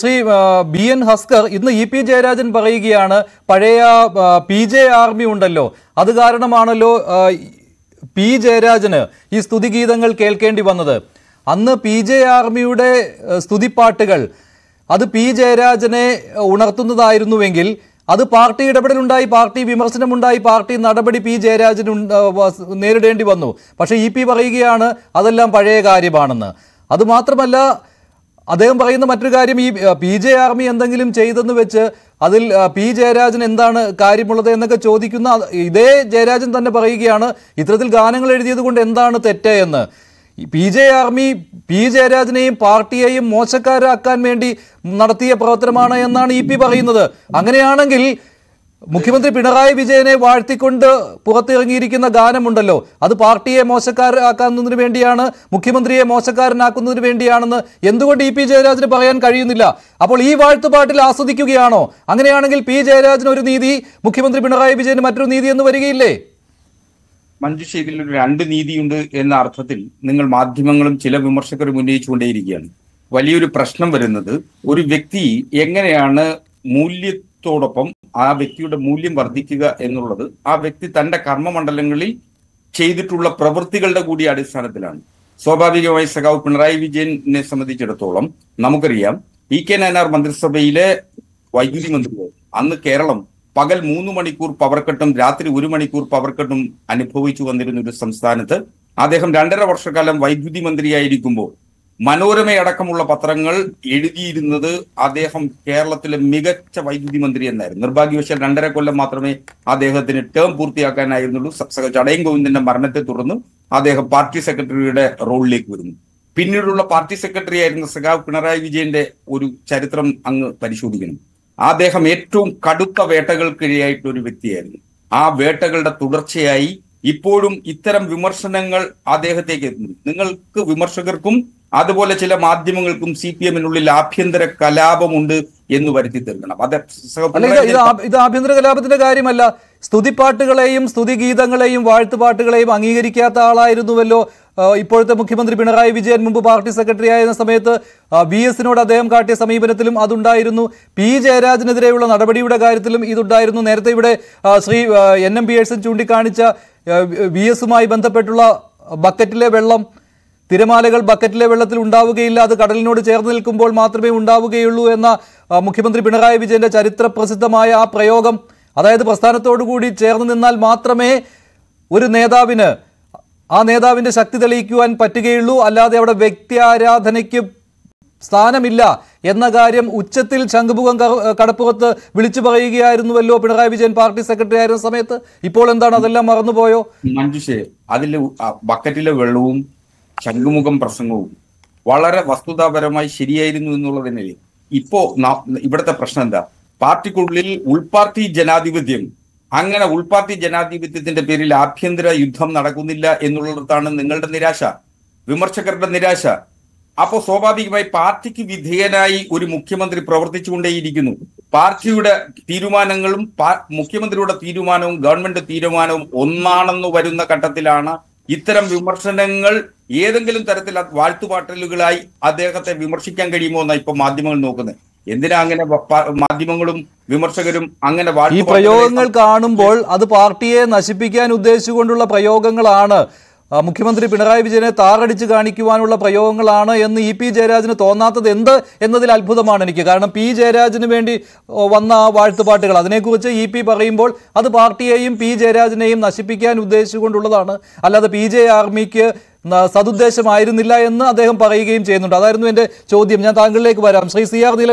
Shri B N Haskar ഇന്ന് E P Jayarajan പറയുകയാണ് പഴയ പി ജെ ആർമി ഉണ്ടല്ലോ അത് കാരണമാണല്ലോ പി ജയരാജന് ഈ സ്തുതി ഗീതങ്ങൾ കേൾക്കേണ്ടി വന്നത് അന്ന് പി ജെ ആർമിയുടെ സ്തുതിപ്പാട്ടുകൾ അത് പി ജയരാജനെ ഉണർത്തുന്നതായിരുന്നുവെങ്കിൽ അത് പാർട്ടി ഇടപെടലുണ്ടായി പാർട്ടി വിമർശനമുണ്ടായി പാർട്ടി നടപടി പി ജയരാജന് നേരിടേണ്ടി വന്നു പക്ഷേ ഇ പി പറയുകയാണ് അതെല്ലാം പഴയ കാര്യമാണെന്ന് അതുമാത്രമല്ല അദ്ദേഹം പറയുന്ന മറ്റൊരു കാര്യം ഈ പി ജെ ആർമി എന്തെങ്കിലും ചെയ്തെന്ന് വെച്ച് അതിൽ പി ജയരാജൻ എന്താണ് കാര്യമുള്ളത് എന്നൊക്കെ ചോദിക്കുന്ന ഇതേ ജയരാജൻ തന്നെ പറയുകയാണ് ഇത്തരത്തിൽ ഗാനങ്ങൾ എഴുതിയത് കൊണ്ട് എന്താണ് തെറ്റ് എന്ന് പി ജെ ആർമി പി ജയരാജനെയും പാർട്ടിയെയും മോശക്കാരാക്കാൻ വേണ്ടി നടത്തിയ പ്രവർത്തനമാണ് എന്നാണ് ഇ പി പറയുന്നത് അങ്ങനെയാണെങ്കിൽ മുഖ്യമന്ത്രി പിണറായി വിജയനെ വാഴ്ത്തിക്കൊണ്ട് പുറത്തിറങ്ങിയിരിക്കുന്ന ഗാനമുണ്ടല്ലോ അത് പാർട്ടിയെ മോശക്കാരാക്കുന്നതിന് വേണ്ടിയാണ് മുഖ്യമന്ത്രിയെ മോശക്കാരനാക്കുന്നതിന് വേണ്ടിയാണെന്ന് എന്തുകൊണ്ട് ഇ പി ജയരാജന് പറയാൻ കഴിയുന്നില്ല അപ്പോൾ ഈ വാഴ്ത്തുപാട്ടിൽ ആസ്വദിക്കുകയാണോ അങ്ങനെയാണെങ്കിൽ പി ജയരാജന് ഒരു നീതി മുഖ്യമന്ത്രി പിണറായി വിജയന് മറ്റൊരു നീതി എന്ന് വരികയില്ലേ മഞ്ജുശ്ശേരിയിൽ രണ്ട് നീതിയുണ്ട് എന്ന അർത്ഥത്തിൽ നിങ്ങൾ മാധ്യമങ്ങളും ചില വിമർശകരും ഉന്നയിച്ചുകൊണ്ടേയിരിക്കുകയാണ് വലിയൊരു പ്രശ്നം വരുന്നത് ഒരു വ്യക്തി എങ്ങനെയാണ് മൂല്യത്തോടൊപ്പം ആ വ്യക്തിയുടെ മൂല്യം വർദ്ധിക്കുക എന്നുള്ളത് ആ വ്യക്തി തന്റെ കർമ്മമണ്ഡലങ്ങളിൽ ചെയ്തിട്ടുള്ള പ്രവൃത്തികളുടെ കൂടി അടിസ്ഥാനത്തിലാണ് സ്വാഭാവികമായി സഖാവ് പിണറായി വിജയനെ സംബന്ധിച്ചിടത്തോളം നമുക്കറിയാം ഇ കെ നയനാർ മന്ത്രിസഭയിലെ വൈദ്യുതി മന്ത്രി അന്ന് കേരളം പകൽ മൂന്ന് മണിക്കൂർ പവർ കട്ടും രാത്രി ഒരു മണിക്കൂർ പവർ കട്ടും അനുഭവിച്ചു വന്നിരുന്ന ഒരു സംസ്ഥാനത്ത് അദ്ദേഹം രണ്ടര വർഷക്കാലം വൈദ്യുതി മന്ത്രിയായിരിക്കുമ്പോൾ മനോരമയടക്കമുള്ള പത്രങ്ങൾ എഴുതിയിരുന്നത് അദ്ദേഹം കേരളത്തിലെ മികച്ച വൈദ്യുതി മന്ത്രി എന്നായിരുന്നു നിർഭാഗ്യവശാൽ രണ്ടര കൊല്ലം മാത്രമേ അദ്ദേഹത്തിന് ടേം പൂർത്തിയാക്കാനായിരുന്നുള്ളൂ ചടയം ഗോവിന്ദന്റെ മരണത്തെ തുടർന്ന് അദ്ദേഹം പാർട്ടി സെക്രട്ടറിയുടെ റോളിലേക്ക് വരുന്നു പിന്നീടുള്ള പാർട്ടി സെക്രട്ടറി ആയിരുന്ന സഖാവ് പിണറായി വിജയന്റെ ഒരു ചരിത്രം അങ്ങ് പരിശോധിക്കണം അദ്ദേഹം ഏറ്റവും കടുത്ത വേട്ടകൾക്കിരയായിട്ടുള്ള ഒരു വ്യക്തിയായിരുന്നു ആ വേട്ടകളുടെ തുടർച്ചയായി ഇപ്പോഴും ഇത്തരം വിമർശനങ്ങൾ അദ്ദേഹത്തേക്ക് എത്തുന്നു നിങ്ങൾക്ക് വിമർശകർക്കും അതുപോലെ ചില മാധ്യമങ്ങൾക്കും സി പി എമ്മിനുള്ളിൽ ആഭ്യന്തര കലാപമുണ്ട് എന്ന് വരുത്തി തീർക്കണം അത് ഇത് ആഭ്യന്തര കലാപത്തിന്റെ കാര്യമല്ല സ്തുതിപ്പാട്ടുകളെയും സ്തുതിഗീതങ്ങളെയും വാഴ്ത്തുപാട്ടുകളെയും അംഗീകരിക്കാത്ത ആളായിരുന്നുവല്ലോ ഇപ്പോഴത്തെ മുഖ്യമന്ത്രി പിണറായി വിജയൻ മുമ്പ് പാർട്ടി സെക്രട്ടറി ആയിരുന്ന സമയത്ത് വി എസിനോട് അദ്ദേഹം കാട്ടിയ സമീപനത്തിലും അതുണ്ടായിരുന്നു പി ജയരാജനെതിരെയുള്ള നടപടിയുടെ കാര്യത്തിലും ഇതുണ്ടായിരുന്നു നേരത്തെ ഇവിടെ ശ്രീ എൻ എം പിയേഴ്സൺ ചൂണ്ടിക്കാണിച്ച വി എസുമായി ബന്ധപ്പെട്ടുള്ള ബക്കറ്റിലെ വെള്ളം തിരമാലകൾ ബക്കറ്റിലെ വെള്ളത്തിൽ ഉണ്ടാവുകയില്ല അത് കടലിനോട് ചേർന്ന് നിൽക്കുമ്പോൾ മാത്രമേ ഉണ്ടാവുകയുള്ളൂ എന്ന മുഖ്യമന്ത്രി പിണറായി വിജയന്റെ ചരിത്ര പ്രസിദ്ധമായ ആ പ്രയോഗം അതായത് പ്രസ്ഥാനത്തോടുകൂടി ചേർന്ന് നിന്നാൽ മാത്രമേ ഒരു നേതാവിന് ആ നേതാവിന്റെ ശക്തി തെളിയിക്കുവാൻ പറ്റുകയുള്ളൂ അല്ലാതെ അവിടെ ആരാധനയ്ക്ക് സ്ഥാനമില്ല എന്ന കാര്യം ഉച്ചത്തിൽ ശംഖുമുഖം കടപ്പുറത്ത് വിളിച്ചു പറയുകയായിരുന്നുവല്ലോ പിണറായി വിജയൻ പാർട്ടി സെക്രട്ടറി ആയിരുന്ന സമയത്ത് ഇപ്പോൾ എന്താണ് അതെല്ലാം മറന്നുപോയോ മഞ്ജുഷേ അതിൽ ബക്കറ്റിലെ വെള്ളവും ശംഖുമുഖം പ്രസംഗവും വളരെ വസ്തുതാപരമായി ശരിയായിരുന്നു എന്നുള്ളതിനെ ഇപ്പോ ഇവിടുത്തെ പ്രശ്നം എന്താ പാർട്ടിക്കുള്ളിൽ ഉൾപാർട്ടി ജനാധിപത്യം അങ്ങനെ ഉൾപാർട്ടി ജനാധിപത്യത്തിന്റെ പേരിൽ ആഭ്യന്തര യുദ്ധം നടക്കുന്നില്ല എന്നുള്ളിടത്താണ് നിങ്ങളുടെ നിരാശ വിമർശകരുടെ നിരാശ അപ്പോൾ സ്വാഭാവികമായി പാർട്ടിക്ക് വിധേയനായി ഒരു മുഖ്യമന്ത്രി പ്രവർത്തിച്ചുകൊണ്ടേയിരിക്കുന്നു പാർട്ടിയുടെ തീരുമാനങ്ങളും മുഖ്യമന്ത്രിയുടെ തീരുമാനവും ഗവൺമെന്റ് തീരുമാനവും ഒന്നാണെന്ന് വരുന്ന ഘട്ടത്തിലാണ് ഇത്തരം വിമർശനങ്ങൾ ഏതെങ്കിലും തരത്തിൽ വാഴ്ത്തുപാട്ടലുകളായി അദ്ദേഹത്തെ വിമർശിക്കാൻ കഴിയുമോ എന്നാണ് ഇപ്പൊ മാധ്യമങ്ങൾ നോക്കുന്നത് എന്തിനാ അങ്ങനെ മാധ്യമങ്ങളും വിമർശകരും അങ്ങനെ ഈ പ്രയോഗങ്ങൾ കാണുമ്പോൾ അത് പാർട്ടിയെ നശിപ്പിക്കാൻ ഉദ്ദേശിച്ചുകൊണ്ടുള്ള പ്രയോഗങ്ങളാണ് മുഖ്യമന്ത്രി പിണറായി വിജയനെ താറടിച്ച് കാണിക്കുവാനുള്ള പ്രയോഗങ്ങളാണ് എന്ന് ഇ പി ജയരാജന് തോന്നാത്തത് എന്ത് എന്നതിൽ അത്ഭുതമാണ് എനിക്ക് കാരണം പി ജയരാജന് വേണ്ടി വന്ന ആ വാഴ്ത്തുപാട്ടുകൾ അതിനെക്കുറിച്ച് ഇ പി പറയുമ്പോൾ അത് പാർട്ടിയെയും പി ജയരാജനെയും നശിപ്പിക്കാൻ ഉദ്ദേശിച്ചുകൊണ്ടുള്ളതാണ് അല്ലാതെ പി ജെ ആർമിക്ക് സതുദ്ദേശമായിരുന്നില്ല എന്ന് അദ്ദേഹം പറയുകയും ചെയ്യുന്നുണ്ട് അതായിരുന്നു എൻ്റെ ചോദ്യം ഞാൻ താങ്കളിലേക്ക് വരാം ശ്രീ സി ആർ നീല